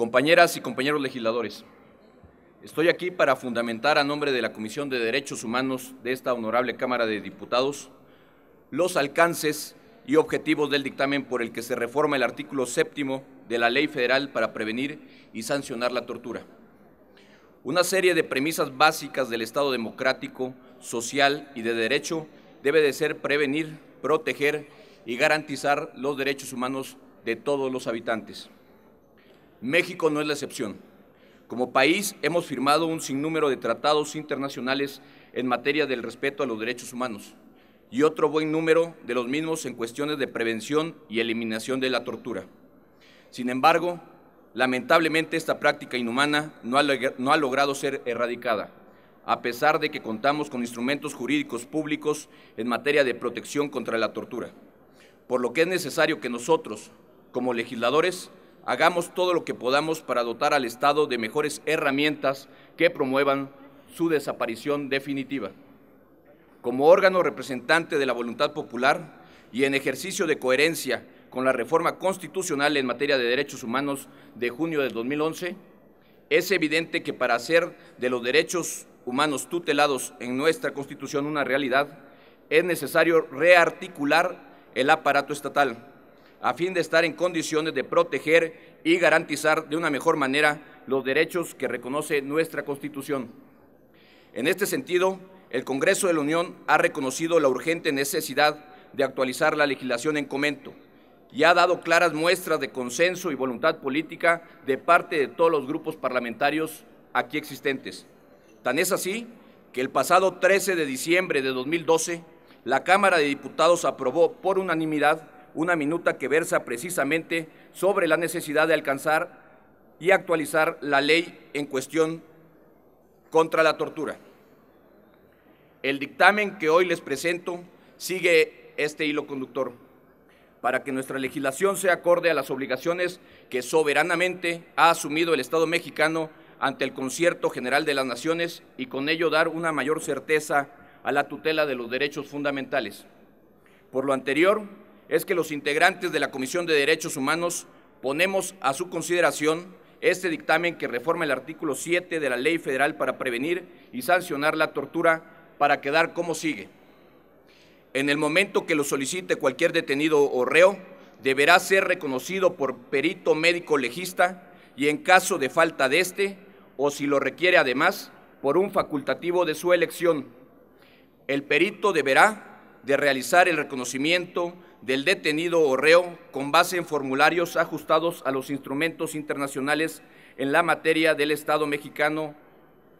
Compañeras y compañeros legisladores, estoy aquí para fundamentar a nombre de la Comisión de Derechos Humanos de esta honorable Cámara de Diputados los alcances y objetivos del dictamen por el que se reforma el artículo séptimo de la Ley Federal para prevenir y sancionar la tortura. Una serie de premisas básicas del Estado democrático, social y de derecho debe de ser prevenir, proteger y garantizar los derechos humanos de todos los habitantes. México no es la excepción. Como país hemos firmado un sinnúmero de tratados internacionales en materia del respeto a los derechos humanos y otro buen número de los mismos en cuestiones de prevención y eliminación de la tortura. Sin embargo, lamentablemente esta práctica inhumana no ha, no ha logrado ser erradicada, a pesar de que contamos con instrumentos jurídicos públicos en materia de protección contra la tortura, por lo que es necesario que nosotros, como legisladores, hagamos todo lo que podamos para dotar al Estado de mejores herramientas que promuevan su desaparición definitiva. Como órgano representante de la voluntad popular y en ejercicio de coherencia con la reforma constitucional en materia de derechos humanos de junio del 2011, es evidente que para hacer de los derechos humanos tutelados en nuestra Constitución una realidad, es necesario rearticular el aparato estatal a fin de estar en condiciones de proteger y garantizar de una mejor manera los derechos que reconoce nuestra Constitución. En este sentido, el Congreso de la Unión ha reconocido la urgente necesidad de actualizar la legislación en comento y ha dado claras muestras de consenso y voluntad política de parte de todos los grupos parlamentarios aquí existentes. Tan es así que el pasado 13 de diciembre de 2012, la Cámara de Diputados aprobó por unanimidad una minuta que versa precisamente sobre la necesidad de alcanzar y actualizar la ley en cuestión contra la tortura. El dictamen que hoy les presento sigue este hilo conductor para que nuestra legislación se acorde a las obligaciones que soberanamente ha asumido el Estado mexicano ante el Concierto General de las Naciones y con ello dar una mayor certeza a la tutela de los derechos fundamentales. Por lo anterior, es que los integrantes de la Comisión de Derechos Humanos ponemos a su consideración este dictamen que reforma el artículo 7 de la Ley Federal para prevenir y sancionar la tortura para quedar como sigue. En el momento que lo solicite cualquier detenido o reo, deberá ser reconocido por perito médico legista y en caso de falta de éste, o si lo requiere además, por un facultativo de su elección. El perito deberá de realizar el reconocimiento del detenido o reo con base en formularios ajustados a los instrumentos internacionales en la materia del Estado mexicano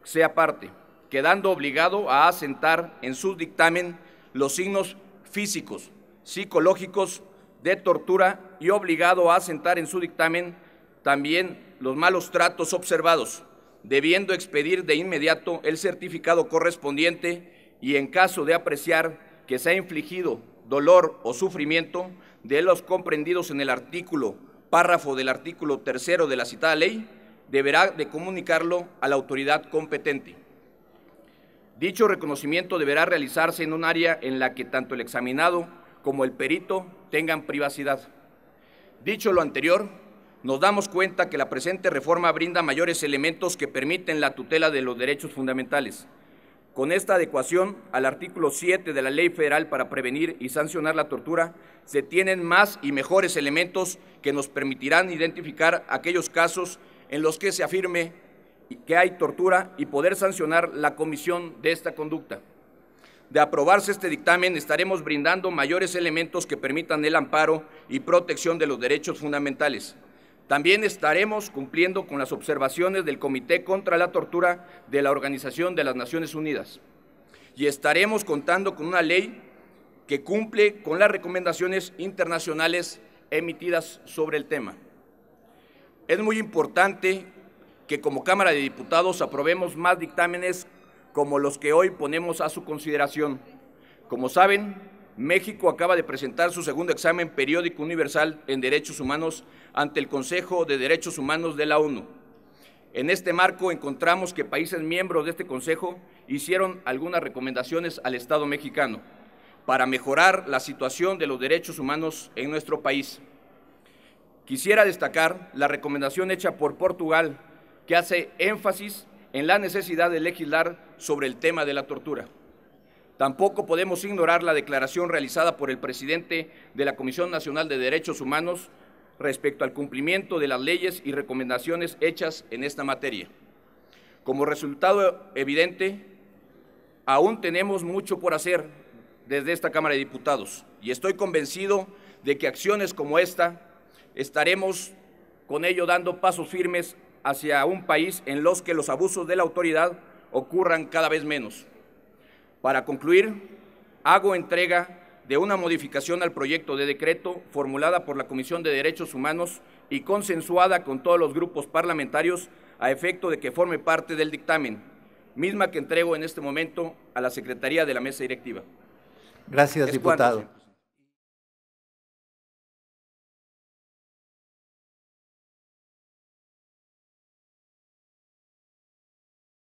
sea parte, quedando obligado a asentar en su dictamen los signos físicos, psicológicos de tortura y obligado a asentar en su dictamen también los malos tratos observados, debiendo expedir de inmediato el certificado correspondiente y en caso de apreciar que se ha infligido dolor o sufrimiento de los comprendidos en el artículo, párrafo del artículo tercero de la citada ley, deberá de comunicarlo a la autoridad competente. Dicho reconocimiento deberá realizarse en un área en la que tanto el examinado como el perito tengan privacidad. Dicho lo anterior, nos damos cuenta que la presente reforma brinda mayores elementos que permiten la tutela de los derechos fundamentales. Con esta adecuación al artículo 7 de la Ley Federal para prevenir y sancionar la tortura, se tienen más y mejores elementos que nos permitirán identificar aquellos casos en los que se afirme que hay tortura y poder sancionar la comisión de esta conducta. De aprobarse este dictamen, estaremos brindando mayores elementos que permitan el amparo y protección de los derechos fundamentales. También estaremos cumpliendo con las observaciones del Comité contra la Tortura de la Organización de las Naciones Unidas y estaremos contando con una ley que cumple con las recomendaciones internacionales emitidas sobre el tema. Es muy importante que como Cámara de Diputados aprobemos más dictámenes como los que hoy ponemos a su consideración. Como saben, México acaba de presentar su segundo examen periódico universal en derechos humanos ante el Consejo de Derechos Humanos de la ONU. En este marco encontramos que países miembros de este Consejo hicieron algunas recomendaciones al Estado mexicano para mejorar la situación de los derechos humanos en nuestro país. Quisiera destacar la recomendación hecha por Portugal, que hace énfasis en la necesidad de legislar sobre el tema de la tortura. Tampoco podemos ignorar la declaración realizada por el presidente de la Comisión Nacional de Derechos Humanos respecto al cumplimiento de las leyes y recomendaciones hechas en esta materia. Como resultado evidente, aún tenemos mucho por hacer desde esta Cámara de Diputados y estoy convencido de que acciones como esta estaremos con ello dando pasos firmes hacia un país en los que los abusos de la autoridad ocurran cada vez menos. Para concluir, hago entrega de una modificación al proyecto de decreto formulada por la Comisión de Derechos Humanos y consensuada con todos los grupos parlamentarios a efecto de que forme parte del dictamen, misma que entrego en este momento a la Secretaría de la Mesa Directiva. Gracias, diputado.